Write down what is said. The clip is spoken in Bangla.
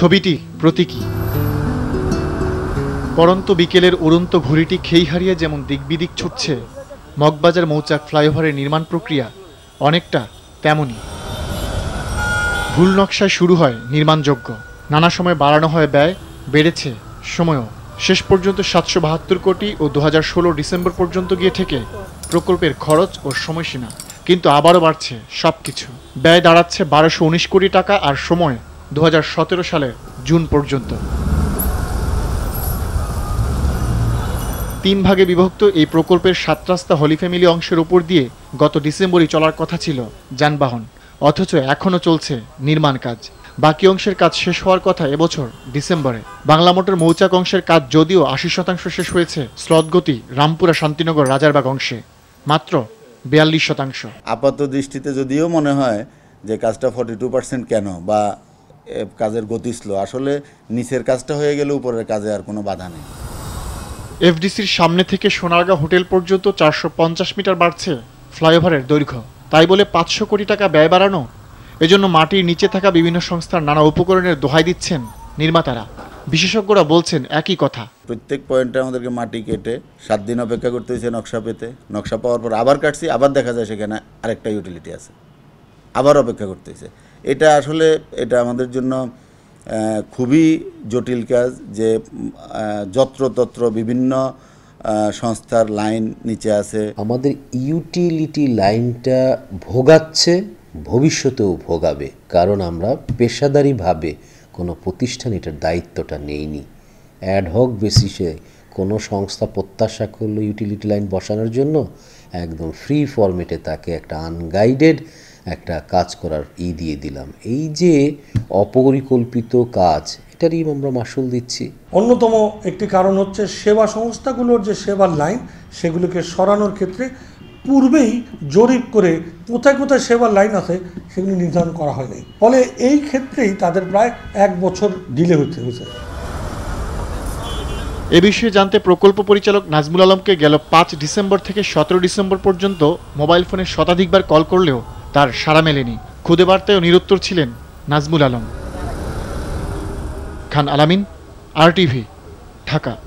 ছবিটি প্রতীকী পরন্ত বিকেলের উড়ন্ত ঘুড়িটি খেই হারিয়ে যেমন দিকবিদিক ছুটছে মগবাজার মৌচাক ফ্লাইওভারের নির্মাণ প্রক্রিয়া অনেকটা তেমনই ভুল নকশায় শুরু হয় নির্মাণযোগ্য নানা সময় বাড়ানো হয় ব্যয় বেড়েছে সময়ও শেষ পর্যন্ত সাতশো বাহাত্তর কোটি ও দু হাজার ষোলো ডিসেম্বর পর্যন্ত গিয়ে থেকে প্রকল্পের খরচ ও সময়সীমা কিন্তু আবারও বাড়ছে সব কিছু ব্যয় দাঁড়াচ্ছে বারোশো কোটি টাকা আর সময় দু সালের জুন পর্যন্ত তিন ভাগে বিভক্ত এই প্রকল্পের সাত রাস্তা হলি ফ্যামিলি অংশের উপর দিয়ে গত ডিসেম্বরই চলার কথা ছিল যানবাহন অথচ এখনও চলছে নির্মাণ কাজ বাকি অংশের কাজ শেষ হওয়ার কথা এবছর ডিসেম্বরে বাংলা মোটর মৌচাক অংশের কাজ যদিও আশি শতাংশ শেষ হয়েছে স্লদগতি রামপুরা শান্তিনগর রাজারবাগ অংশে মাত্র বিয়াল্লিশ শতাংশ আপাত দৃষ্টিতে যদিও মনে হয় যে কাজটা ফর্টি টু পার্সেন্ট কেন বা কাজের গতি ছিল আসলে নিচের কাজটা হয়ে গেলে উপরের কাজে আর কোনো বাধা নেই এফডিসির সামনে থেকে সোনারগাঁ হোটেল পর্যন্ত চারশো মিটার বাড়ছে ফ্লাইওভারের দৈর্ঘ্য তাই বলে পাঁচশো কোটি টাকা ব্যয় বাড়ানো এজন্য মাটির নিচে থাকা বিভিন্ন সংস্থার নানা উপকরণের দোহাই দিচ্ছেন নির্মাতারা বিশেষজ্ঞরা বলছেন একই কথা প্রত্যেক পয়েন্টে আমাদেরকে মাটি কেটে সাত দিন অপেক্ষা করতে হয়েছে নকশা পেতে নকশা পাওয়ার পর আবার কাটছি আবার দেখা যায় সেখানে আরেকটা ইউটিলিটি আছে আবার অপেক্ষা করতে এটা আসলে এটা আমাদের জন্য খুবই জটিল কাজ যে যত্রতত্র বিভিন্ন সংস্থার লাইন নিচে আছে আমাদের ইউটিলিটি লাইনটা ভোগাচ্ছে ভবিষ্যতেও ভোগাবে কারণ আমরা পেশাদারিভাবে কোনো প্রতিষ্ঠান এটার দায়িত্বটা নেইনি অ্যাডহক বেসিসে কোনো সংস্থা প্রত্যাশা করলো ইউটিলিটি লাইন বসানোর জন্য একদম ফ্রি ফর্মেটে তাকে একটা আনগাইডেড একটা কাজ করার ই দিয়ে দিলাম এই যে অপরিকল্পিত কাজ এটারই আমরা মাসুল দিচ্ছি অন্যতম একটি কারণ হচ্ছে সেবা সংস্থাগুলোর যে সেবার লাইন সেগুলোকে সরানোর ক্ষেত্রে পূর্বেই জরিপ করে কোথায় কোথায় সেবার লাইন আছে সেগুলি নির্ধারণ করা হয়নি ফলে এই ক্ষেত্রেই তাদের প্রায় এক বছর ডিলে হতে হয়েছে এ বিষয়ে জানতে প্রকল্প পরিচালক নাজমুল আলমকে গেল পাঁচ ডিসেম্বর থেকে সতেরো ডিসেম্বর পর্যন্ত মোবাইল ফোনে শতাধিকবার কল করলেও তার সাড়া মেলেনি খুদে বার্তায়ও নিরুত্তর ছিলেন নাজমুল আলম খান আলামিন আরটিভি ঢাকা